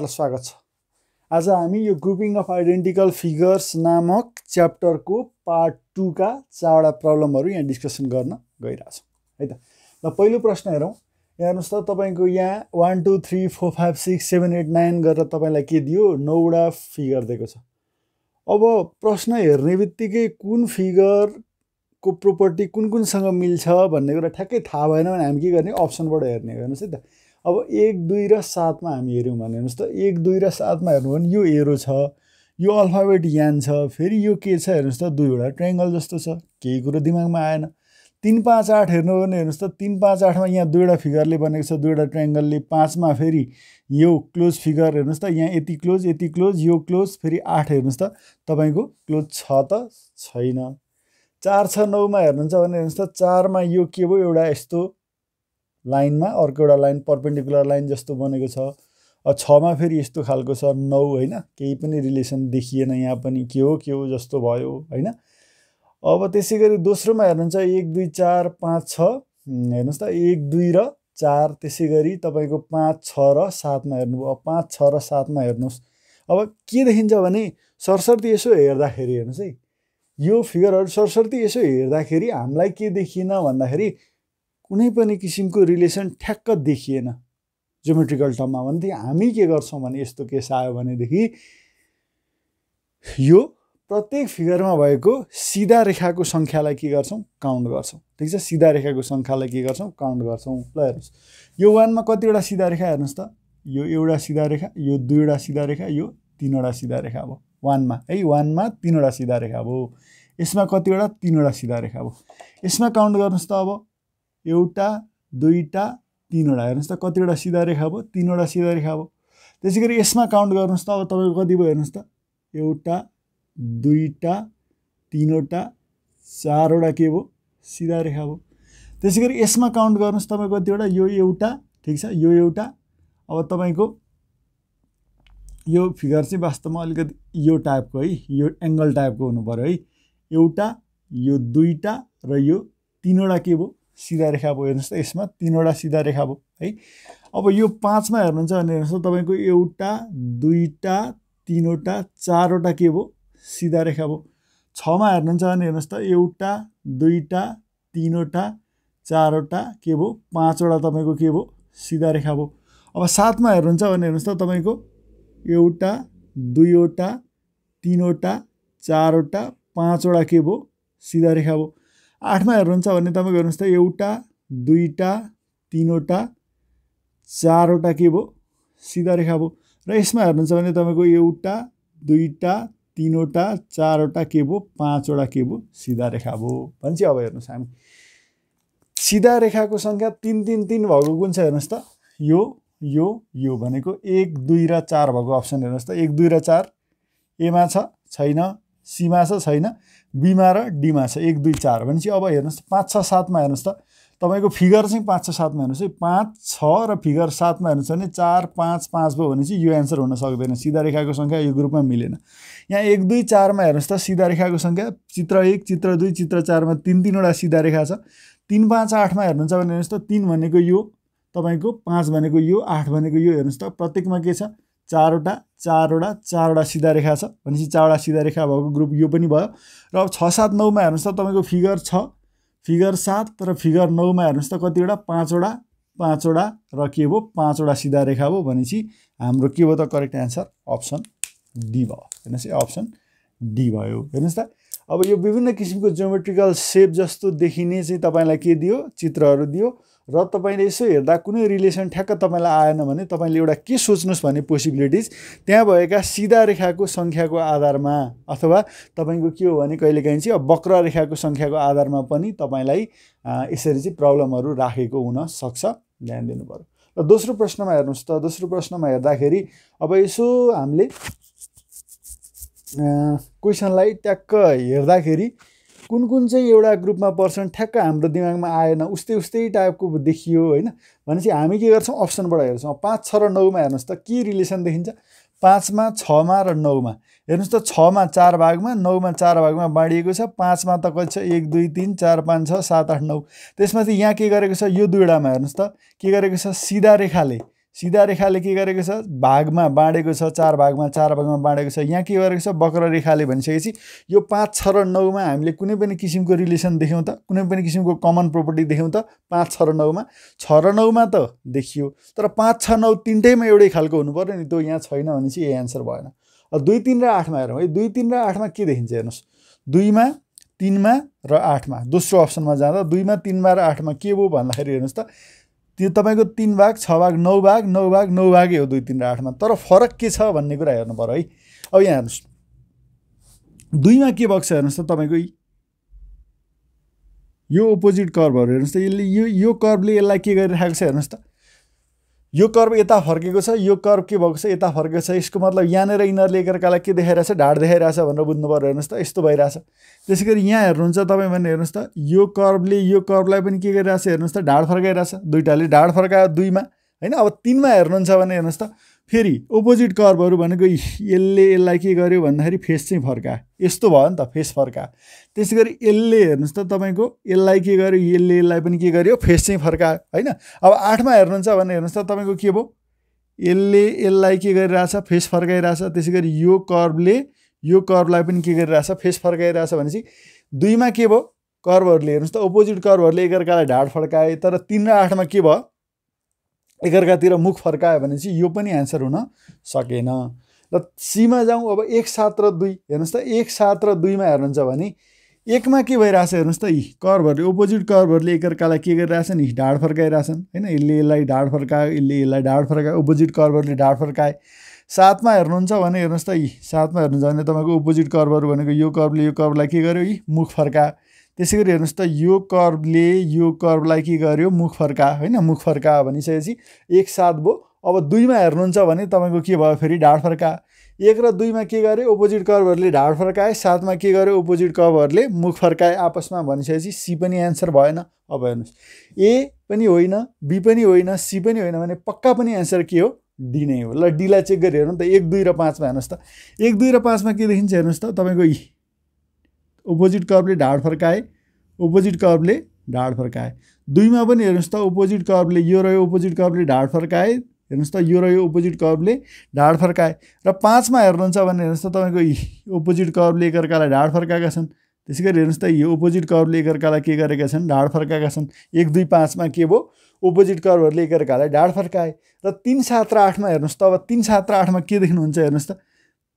स्वागत छ आज हामी यो ग्रुपिङ अफ आइडेन्टिकल फिगर्स नामक च्याप्टरको पार्ट टूका चारवटा प्रब्लमहरू यहाँ डिस्कसन गर्न गइरहेछौँ है त ल पहिलो प्रश्न हेरौँ यहाँ हेर्नुहोस् त तपाईँको यहाँ one two three four five six seven eight nine गरेर तपाईँलाई के दियो नौवटा फिगर दिएको छ अब प्रश्न हेर्ने बित्तिकै कुन फिगरको प्रोपर्टी कुन कुनसँग मिल्छ भन्ने कुरा ठ्याक्कै थाहा भएन भने हामी के गर्ने अप्सनबाट हेर्ने हेर्नुहोस् है त अब एक दुई र सातमा हामी हेऱ्यौँ भने हेर्नुहोस् त एक दुई र सातमा हेर्नु भने यो एरो छ यो अल्फाबेट यान छ फेरि यो के छ हेर्नुहोस् त दुईवटा ट्रेङ्गल जस्तो छ केही कुरो दिमागमा आएन तिन पाँच आठ हेर्नु भने हेर्नुहोस् त तिन पाँच आठमा यहाँ दुईवटा फिगरले बनेको छ दुईवटा ट्रेङ्गलले पाँचमा फेरि यो क्लोज फिगर हेर्नुहोस् त यहाँ यति क्लोज यति क्लोज यो क्लोज फेरि आठ हेर्नुहोस् त तपाईँको क्लोज छ त छैन चार छ नौमा हेर्नुहुन्छ भने हेर्नुहोस् त चारमा यो के भयो एउटा यस्तो लाइनमा अर्को एउटा लाइन पर्पेन्डिकुलर लाइन जस्तो बनेको छ छमा फेरि यस्तो खालको छ नौ होइन केही पनि रिलेसन देखिएन यहाँ पनि के हो के हो जस्तो भयो होइन अब त्यसै गरी दोस्रोमा हेर्नुहुन्छ एक दुई चार पाँच छ हेर्नुहोस् त एक दुई र चार त्यसै गरी तपाईँको पाँच छ र सातमा हेर्नुभयो पाँच छ र सातमा हेर्नुहोस् अब के देखिन्छ भने सरस्वती यसो हेर्दाखेरि हेर्नुहोस् है यो फिगरहरू सरस्वती यसो हेर्दाखेरि हामीलाई के देखिएन भन्दाखेरि कुनै पनि किसिमको रिलेसन ठ्याक्क देखिएन जोमेट्रिकल टर्ममा भनेदेखि हामी के गर्छौँ भने यस्तो केस आयो भनेदेखि यो प्रत्येक फिगरमा भएको सिधा रेखाको सङ्ख्यालाई के गर्छौँ काउन्ट गर्छौँ ठिक छ सिधा रेखाको सङ्ख्यालाई के गर्छौँ काउन्ट गर्छौँ ल हेर्नुहोस् यो वानमा कतिवटा सिधा रेखा हेर्नुहोस् त यो एउटा सिधा रेखा यो दुईवटा सिधा रेखा यो तिनवटा सिधा रेखा भयो वानमा है वानमा तिनवटा सिधा रेखा भयो यसमा कतिवटा तिनवटा सिधा रेखा भयो यसमा काउन्ट गर्नुहोस् त अब एउटा दुईवटा तिनवटा हेर्नुहोस् त कतिवटा सिधा रेखा भयो तिनवटा सिधा रेखा भयो त्यसै गरी यसमा काउन्ट गर्नुहोस् त अब तपाईँको कति भयो हेर्नुहोस् त एउटा दुईवटा तिनवटा चारवटा के भयो सिधा रेखा भयो त्यसै गरी यसमा काउन्ट गर्नुहोस् तपाईँको कतिवटा यो एउटा ठिक छ यो एउटा अब तपाईँको यो फिगर चाहिँ वास्तवमा अलिकति यो टाइपको है यो एङ्गल टाइपको हुनु पऱ्यो है एउटा यो दुईवटा र यो तिनवटा के भयो सिधा रेखा भयो हेर्नुहोस् त यसमा तिनवटा सिधा रेखा भयो है अब यो पाँचमा हेर्नुहुन्छ भने हेर्नुहोस् त तपाईँको एउटा दुईवटा तिनवटा चारवटा के भयो सिधा रेखा भयो छमा हेर्नुहुन्छ भने हेर्नुहोस् त एउटा दुईवटा तिनवटा चारवटा के भयो पाँचवटा तपाईँको के भयो सिधा रेखा भयो अब सातमा हेर्नुहुन्छ भने हेर्नुहोस् त तपाईँको एउटा दुईवटा तिनवटा चारवटा पाँचवटा के भयो सिधा रेखा भयो आठमा हेर्नुहुन्छ भने तपाईँको हेर्नुहोस् त एउटा दुईवटा तिनवटा चारवटा के भयो सिधा रेखा भयो र यसमा हेर्नुहुन्छ भने तपाईँको एउटा दुईवटा तिनवटा चारवटा के भयो पाँचवटा के भयो सिधा रेखा भयो भन्छ अब हेर्नुहोस् हामी सिधा रेखाको सङ्ख्या तिन तिन तिन भएको कुन छ हेर्नुहोस् त यो यो यो भनेको एक दुई र चार भएको अप्सन हेर्नुहोस् त एक दुई र चार एमा छैन सीमा छ छैन बिमा र डिमा छ एक दुई चार भनेपछि अब हेर्नुहोस् त पाँच छ सातमा हेर्नुहोस् त तपाईँको फिगर चाहिँ पाँच छ सातमा हेर्नुहोस् है पाँच छ र फिगर सातमा हेर्नुहोस् भने चार पाँच पाँच भयो भने चाहिँ यो एन्सर हुन सक्दैन सिधा रेखाको सङ्ख्या यो ग्रुपमा मिलेन यहाँ एक दुई चारमा हेर्नुहोस् त सिधा रेखाको सङ्ख्या चित्र एक चित्र दुई चित्र चारमा तिन तिनवटा सिधा रेखा छ तिन पाँच आठमा हेर्नुहुन्छ भने हेर्नुहोस् त तिन भनेको यो तपाईँको पाँच भनेको यो आठ भनेको यो हेर्नुहोस् त प्रत्येकमा के छ चारवटा चारवटा चारवटा सिधा रेखा छ भनेपछि चारवटा सिधा रेखा भएको ग्रुप यो पनि भयो र अब छ सात नौमा हेर्नुहोस् त तपाईँको फिगर छ फिगर सात तर फिगर नौमा हेर्नुहोस् त कतिवटा पाँचवटा पाँचवटा र के भयो पाँचवटा सिधा रेखा भयो भनेपछि हाम्रो के भयो त करेक्ट एन्सर अप्सन डी भयो हेर्नुहोस् है अप्सन डी भयो हेर्नुहोस् त अब यो विभिन्न किसिमको जियोमेट्रिकल सेप जस्तो देखिने चाहिँ तपाईँलाई के दियो चित्रहरू दियो र तपाईँले यसो हेर्दा कुनै रिलेसन ठ्याक्क तपाईँलाई आएन भने तपाईँले एउटा के सोच्नुहोस् भन्ने पोसिबिलिटिज त्यहाँ भएका सिधा रेखाको सङ्ख्याको आधारमा अथवा तपाईँको के हो भने कहिलेकाहीँ चाहिँ वक्र रेखाको सङ्ख्याको आधारमा पनि तपाईँलाई यसरी चाहिँ प्रब्लमहरू राखेको हुन सक्छ ध्यान दिनु पऱ्यो र दोस्रो प्रश्नमा हेर्नुहोस् त दोस्रो प्रश्नमा हेर्दाखेरि अब यसो हामीले क्वेसनलाई ट्याक्क हेर्दाखेरि कुन कुन चाहिँ एउटा ग्रुपमा पर्छन् ठ्याक्क हाम्रो दिमागमा आएन उस्तै उस्तै टाइपको देखियो होइन भनेपछि हामी के गर्छौँ अप्सनबाट हेर्छौँ पाँच छ र नौमा हेर्नुहोस् त के रिलेसन देखिन्छ पाँचमा छमा र नौमा हेर्नुहोस् त छमा चार भागमा नौमा चार भागमा बाँडिएको छ पाँचमा त कति छ एक दुई तिन चार पाँच छ सात आठ नौ त्यसमाथि यहाँ के गरेको छ यो दुईवटामा हेर्नुहोस् त के गरेको छ सिधा रेखाले सिधा रेखाले के गरेको छ भागमा बाँडेको छ चार भागमा चार भागमा बाँडेको छ यहाँ के गरेको छ बक्र रेखाले भनिसकेपछि यो पाँच छ र नौमा हामीले कुनै पनि किसिमको रिलेसन देख्यौँ त कुनै पनि किसिमको कमन प्रोपर्टी देख्यौँ त पाँच छ र नौमा छ र नौमा त देखियो तर पाँच छ नौ तिनटैमा एउटै खालको हुनु पऱ्यो नि त्यो यहाँ छैन भने चाहिँ यही एन्सर भएन दुई तिन र आठमा हेरौँ है दुई तिन र आठमा के देखिन्छ हेर्नुहोस् दुईमा तिनमा र आठमा दोस्रो अप्सनमा जाँदा दुईमा तिनमा र आठमा के भयो भन्दाखेरि हेर्नुहोस् त त्यो तपाईँको तिन भाग छ भाग नौ भाग नौ भाग नौ भागै हो दुई तिन र आठमा तर फरक के छ भन्ने कुरा हेर्नु पऱ्यो है अब यहाँ हेर्नुहोस् दुईमा के भएको छ हेर्नुहोस् त तपाईँको यो ओपोजिट कर्भहरू हेर्नुहोस् त यसले यो यो कर्भले यसलाई के गरिरहेको छ हेर्नुहोस् त यो कर्व यता फर्केको छ यो कर्व के भएको छ यता फर्केको छ यसको मतलब यहाँनिर यिनीहरूले एकअर्कालाई के देखाइरहेछ ढाड देखाइरहेछ भनेर बुझ्नु पऱ्यो हेर्नुहोस् त यस्तो भइरहेछ त्यसै गरी यहाँ हेर्नुहुन्छ तपाईँ भने हेर्नुहोस् त यो कर्वले यो कर्वलाई पनि के गरिरहेछ हेर्नुहोस् त ढाड फर्काइरहेछ दुइटाले ढाड फर्कायो दुईमा होइन अब तिनमा हेर्नुहुन्छ भने हेर्नुहोस् त फेरि ओपोजिट कर्भहरू भनेको यसले यसलाई के गर्यो भन्दाखेरि फेस चाहिँ फर्का यस्तो भयो नि त फेस फर्का त्यसै गरी यसले हेर्नुहोस् त तपाईँको यसलाई के गर्यो यसले यसलाई पनि के गर्यो फेस चाहिँ फर्का होइन अब आठमा हेर्नुहुन्छ भने हेर्नुहोस् त तपाईँको के भयो यसले यसलाई के गरिरहेछ फेस फर्काइरहेछ त्यसै गरी यो कर्भले यो कर्भलाई पनि के गरिरहेछ फेस फर्काइरहेछ भनेपछि दुईमा के भयो कर्भहरूले हेर्नुहोस् त ओपोजिट कर्भहरूले एकअर्कालाई ढाड फर्काए तर तिन र आठमा के भयो एकअर्कातिर मुख फर्कायो भने चाहिँ यो पनि एन्सर हुन सकेन र सीमा जाउँ अब एक सात र दुई हेर्नुहोस् त एक सात र दुईमा हेर्नुहुन्छ भने एकमा के भइरहेछ हेर्नुहोस् त यी कर्भहरूले ओपोजिट कर्भहरूले एकअर्कालाई के गरिरहेछन् यी ढाड फर्काइरहेछन् होइन यसले यसलाई ढाड फर्कायो यसले यसलाई ढाड फर्कायो ओपोजिट कर्भहरूले ढाड फर्काए साथमा हेर्नुहुन्छ भने हेर्नुहोस् त यी साथमा हेर्नुहुन्छ भने तपाईँको ओपोजिट कर्भहरू भनेको यो कर्भले यो कर्भलाई के गर्यो यी मुख फर्कायो त्यसै गरी हेर्नुहोस् त यो कर्वले यो कर्वलाई के गर्यो मुख फर्का होइन मुख फर्का भनिसकेपछि एक साथ भयो अब दुईमा हेर्नुहुन्छ भने तपाईँको के भयो फेरि ढाड फर्का एक र दुईमा के गरे ओपोजिट कर्वहरूले ढाड फर्काए साथमा के गर्यो ओपोजिट कर्वहरूले मुख फर्काए आपसमा भनिसकेपछि सी पनि एन्सर भएन अब हेर्नुहोस् ए पनि होइन बी पनि होइन सी पनि होइन भने पक्का पनि एन्सर के हो डी नै हो ल डीलाई चेक गरेर हेर्नु त एक दुई र पाँचमा हेर्नुहोस् त एक दुई र पाँचमा के देखिन्छ हेर्नुहोस् त तपाईँको ओपोजिट कर्वले ढाड फर्काए ओपोजिट कर्वले ढाड फर्काए दुईमा पनि हेर्नुहोस् त ओपोजिट कर्वले यो रह्यो ओपोजिट कर्वले ढाड फर्काए हेर्नुहोस् त यो रह्यो ओपोजिट कर्वले ढाड फर्काए र पाँचमा हेर्नुहुन्छ भने हेर्नुहोस् त तपाईँको ओपोजिट कर्वले एकअर्कालाई ढाड फर्काएका छन् त्यसै गरी हेर्नुहोस् त यो ओपोजिट कर्वले एकअर्कालाई के गरेका छन् ढाड फर्काएका छन् एक दुई पाँचमा के भयो ओपोजिट कर्वहरूले एकअर्कालाई ढाड फर्काए र तिन सात र आठमा हेर्नुहोस् त अब तिन सात र आठमा के देख्नुहुन्छ हेर्नुहोस् त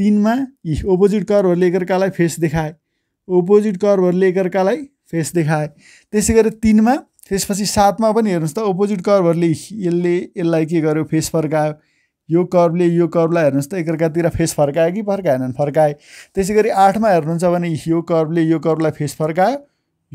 तिनमा यी ओपोजिट कर्वहरूले एकअर्कालाई फेस देखाए ओपोजिट कर्भहरूले एकअर्कालाई फेस देखाए त्यसै गरी तिनमा त्यसपछि सातमा पनि हेर्नुहोस् त ओपोजिट कर्भहरूले यसले यसलाई के गर्यो फेस फर्कायो यो कर्भले यो कर्भलाई हेर्नुहोस् त एकअर्कातिर फेस फर्कायो कि फर्काएनन् फर्काए त्यसै गरी आठमा हेर्नुहुन्छ भने यो कर्भले यो कर्भलाई फेस फर्कायो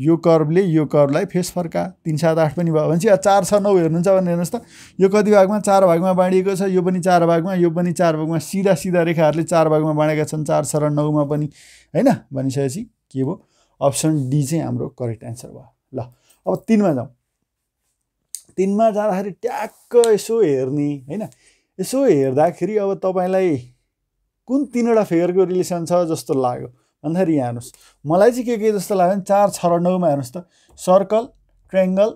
यो कर्भले यो कर्भलाई फेस फर्का तिन सात आठ पनि भयो भनेपछि चार छ नौ हेर्नुहुन्छ भने हेर्नुहोस् त यो कति भागमा चार भागमा बाँडिएको छ यो पनि चार भागमा यो पनि चार भागमा सिधा सिधा रेखाहरूले चार भागमा बाँडेका छन् चार छ र नौमा पनि होइन भनिसकेपछि के भयो अप्सन डी चाहिँ हाम्रो करेक्ट एन्सर भयो ल अब तिनमा जाउँ तिनमा जाँदाखेरि ट्याक्क यसो हेर्ने होइन यसो हेर्दाखेरि अब तपाईँलाई कुन तिनवटा फिगरको रिलेसन छ जस्तो लाग्यो भन्दाखेरि यहाँ हेर्नुहोस् मलाई चाहिँ के के जस्तो लाग्यो भने चार छ र नौमा हेर्नुहोस् त सर्कल ट्रेङ्गल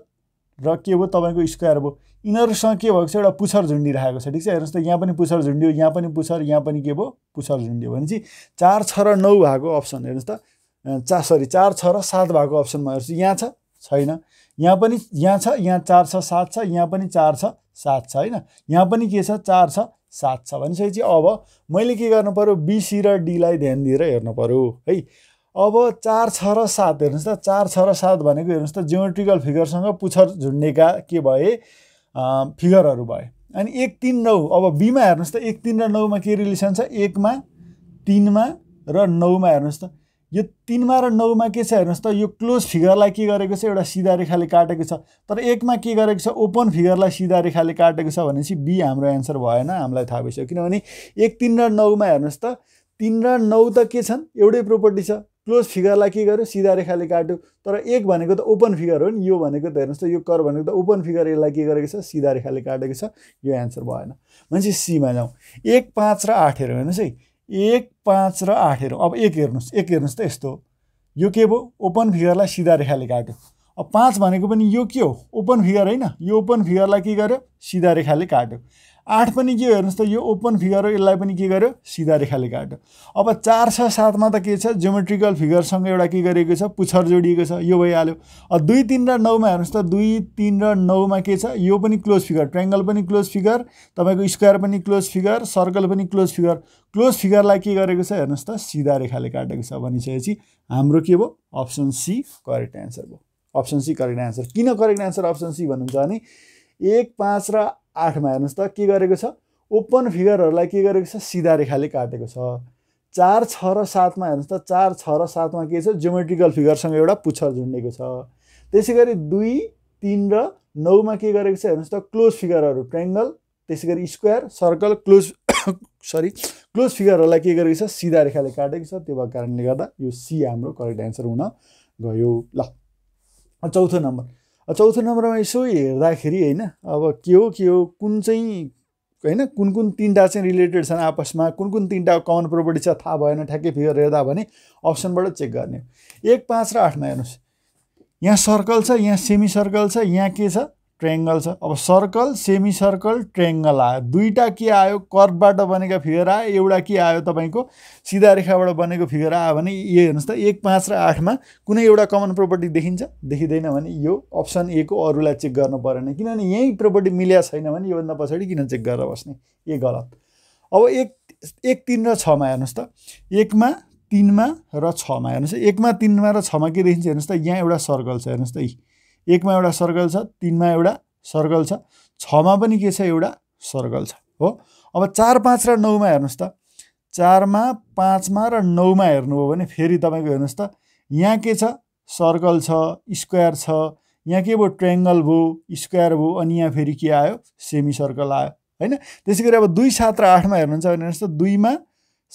र के भयो तपाईँको स्क्वायर भयो यिनीहरूसँग के भएको छ एउटा पुछर झुन्डिरहेको छ ठिक छ हेर्नुहोस् त यहाँ पनि पुछर झुन्डियो यहाँ पनि पुछर यहाँ पनि के भयो पुछर झुन्डियो भनेपछि चार छ र नौ भएको अप्सन हेर्नुहोस् त चा सरी चार छ र सात भएको अप्सनमा हेर्छु यहाँ छ छैन यहाँ पनि यहाँ छ यहाँ चार छ सात छ यहाँ पनि चार छ सात छ होइन यहाँ पनि के छ चार छ सात छ भनिसकेपछि अब मैले के गर्नु पऱ्यो बिसी र डीलाई ध्यान दिएर हेर्नु पऱ्यो है अब चार छ र सात हेर्नुहोस् त चार छ र सात भनेको हेर्नुहोस् त जियोमेट्रिकल फिगरसँग पुछर झुन्डेका के भए फिगरहरू भए अनि एक तिन नौ अब बीमा हेर्नुहोस् त एक तिन र नौमा के रिलेसन छ एकमा तिनमा र नौमा हेर्नुहोस् त यो तिनमा र नौमा के छ हेर्नुहोस् त यो क्लोज फिगरलाई के गरेको छ एउटा सिधा रेखाले काटेको छ तर एकमा के गरेको छ ओपन फिगरलाई सिधा रेखाले काटेको छ भनेपछि बी हाम्रो एन्सर भएन हामीलाई थाहा भइसक्यो किनभने एक तिन र नौमा हेर्नुहोस् त तिन र नौ त के छन् एउटै प्रोपर्टी छ क्लोज फिगरलाई के गर्यो सिधा रेखाले काट्यो तर एक भनेको त ओपन फिगर हो नि यो भनेको त हेर्नुहोस् त यो कर भनेको त ओपन फिगर यसलाई के गरेको छ सिधा रेखाले काटेको छ यो एन्सर भएन भनेपछि सीमा जाउँ एक पाँच र आठ हेरौँ हेर्नुहोस् है एक पाँच र आठ हेरौँ अब एक हेर्नुहोस् एक हेर्नुहोस् त यस्तो यो के भयो ओपन फिगरलाई सिधा रेखाले काट्यो अब पाँच भनेको पनि यो के हो ओपन फिगर होइन यो ओपन फिगरलाई के गर्यो सिधा रेखाले काट्यो आठ पनि के हेर्नुहोस् त यो ओपन फिगर हो यसलाई पनि के गर्यो सिधा रेखाले काट्यो अब चार छ सातमा त के छ जियोमेट्रिकल फिगरसँग एउटा के गरिएको छ पुछर जोडिएको छ यो भइहाल्यो दुई तिन र नौमा हेर्नुहोस् त दुई तिन र नौमा के छ यो पनि क्लोज फिगर ट्रेङ्गल पनि क्लोज फिगर तपाईँको स्क्वायर पनि क्लोज फिगर सर्कल पनि क्लोज फिगर क्लोज फिगरलाई के गरेको छ हेर्नुहोस् त सिधा रेखाले काटेको छ भनिसकेपछि हाम्रो के भयो अप्सन सी करेक्ट एन्सर भयो अप्सन सी करेक्ट एन्सर किन करेक्ट एन्सर अप्सन सी भन्नुहुन्छ भने एक पाँच र आठमा हेर्नुहोस् त के गरेको छ ओपन फिगरहरूलाई के गरेको छ सिधा रेखाले काटेको छ चार छ र सातमा हेर्नुहोस् त चार छ र सातमा के छ जियोमेट्रिकल फिगरसँग एउटा पुच्छर झुन्डेको छ त्यसै गरी दुई तिन र नौमा के गरेको छ हेर्नुहोस् त क्लोज फिगरहरू ट्रेङ्गल त्यसै गरी स्क्वायर सर्कल क्लोज सरी क्लोज फिगरहरूलाई के गरेको छ सिधा रेखाले काटेको छ त्यो भएको कारणले गर्दा यो सी हाम्रो करेक्ट एन्सर हुन गयो ल चौथो नम्बर चौथो नम्बरमा यसो हेर्दाखेरि होइन अब के हो के हो कुन चाहिँ होइन कुन कुन तिनवटा चाहिँ रिलेटेड छन् आपसमा कुन कुन तिनवटा कमन प्रोपर्टी छ थाहा भएन ठ्याक्कै फिगर हेर्दा भने अप्सनबाट चेक गर्ने एक पाँच र आठमा हेर्नुहोस् यहाँ सर्कल छ यहाँ सेमी सर्कल छ यहाँ के छ ट्रेङ्गल छ अब सर्कल सेमी सर्कल ट्रेङ्गल आयो दुईवटा के आयो कर्वबाट बनेको फिगर आयो एउटा के आयो तपाईँको सिधा रेखाबाट बनेको फिगर आयो भने यो हेर्नुहोस् त एक पाँच र आठमा कुनै एउटा कमन प्रोपर्टी देखिन्छ देखिँदैन भने यो अप्सन ए को अरूलाई चेक गर्नु परेन किनभने यहीँ प्रोपर्टी मिल्या छैन भने योभन्दा पछाडि किन चेक गरेर बस्ने ए गलत अब एक एक तिन र छमा हेर्नुहोस् त एकमा तिनमा र छमा हेर्नुहोस् एकमा तिनमा र छमा के देखिन्छ हेर्नुहोस् त यहाँ एउटा सर्कल छ हेर्नुहोस् त यी एकमा एउटा सर्कल छ तिनमा एउटा सर्कल छ छमा पनि के छ एउटा सर्कल छ हो अब चार पाँच र नौमा हेर्नुहोस् त चारमा पाँचमा र नौमा हेर्नु हो भने फेरि तपाईँको हेर्नुहोस् त यहाँ के छ सर्कल छ स्क्वायर छ यहाँ के भयो ट्रेङ्गल भयो स्क्वायर भयो अनि यहाँ फेरि के आयो सेमी सर्कल आयो होइन त्यसै गरी अब दुई सात र आठमा हेर्नुहुन्छ भने हेर्नुहोस् त दुईमा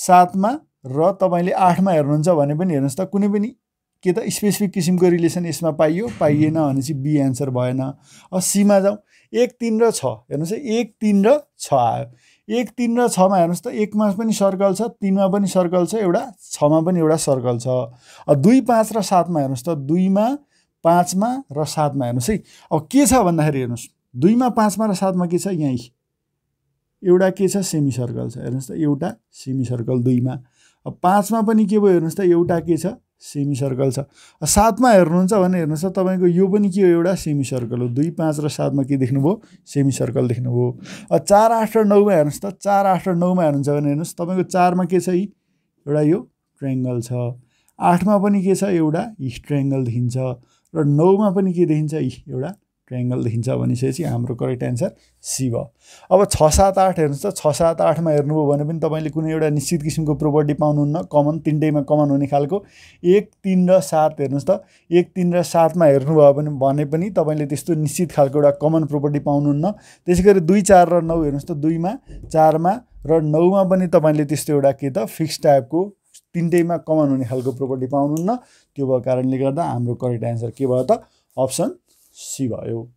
सातमा र तपाईँले आठमा हेर्नुहुन्छ भने पनि हेर्नुहोस् त कुनै पनि के त स्पेसिफिक किसिमको रिलेसन यसमा पाइयो पाइएन भनेपछि बी एन्सर भएन अब सीमा जाउँ एक तिन र छ हेर्नुहोस् है एक तिन र छ आयो एक तिन र छमा हेर्नुहोस् त एकमा पनि सर्कल छ तिनमा पनि सर्कल छ एउटा छमा पनि एउटा सर्कल छ दुई पाँच र सातमा हेर्नुहोस् त दुईमा पाँचमा र सातमा हेर्नुहोस् है अब के छ भन्दाखेरि हेर्नुहोस् दुईमा पाँचमा र सातमा के छ यहीँ एउटा के छ सेमी सर्कल छ हेर्नुहोस् त एउटा सेमी सर्कल दुईमा अब पाँचमा पनि के भयो हेर्नुहोस् त एउटा के छ सेमी सर्कल छ सातमा हेर्नुहुन्छ भने हेर्नुहोस् त तपाईँको यो पनि के हो एउटा सेमी सर्कल हो दुई पाँच र सातमा के देख्नुभयो सेमी सर्कल देख्नुभयो चार आठ र नौमा हेर्नुहोस् त चार आठ र नौमा हेर्नुहुन्छ भने हेर्नुहोस् तपाईँको चारमा के छ यी एउटा यो ट्रेङ्गल छ आठमा पनि के छ एउटा यी ट्रायङ्गल देखिन्छ र नौमा पनि के देखिन्छ यी एउटा ट्राइङ्गल देखिन्छ भनिसकेपछि हाम्रो करेक्ट एन्सर सी भयो अब छ सात आठ हेर्नुहोस् त छ सात आठमा हेर्नुभयो भने पनि तपाईँले कुनै एउटा निश्चित किसिमको प्रोपर्टी पाउनुहुन्न कमन तिनटैमा कमन हुने खालको एक तिन र सात हेर्नुहोस् त एक तिन र सातमा हेर्नुभयो भने भने पनि तपाईँले त्यस्तो निश्चित खालको एउटा कमन प्रोपर्टी पाउनुहुन्न त्यसै गरी दुई चार र नौ हेर्नुहोस् त दुईमा चारमा र नौमा पनि तपाईँले त्यस्तो एउटा के त फिक्स टाइपको तिनटैमा कमन हुने खालको प्रोपर्टी पाउनुहुन्न त्यो भएको कारणले गर्दा हाम्रो करेक्ट एन्सर के भयो त अप्सन シワよ。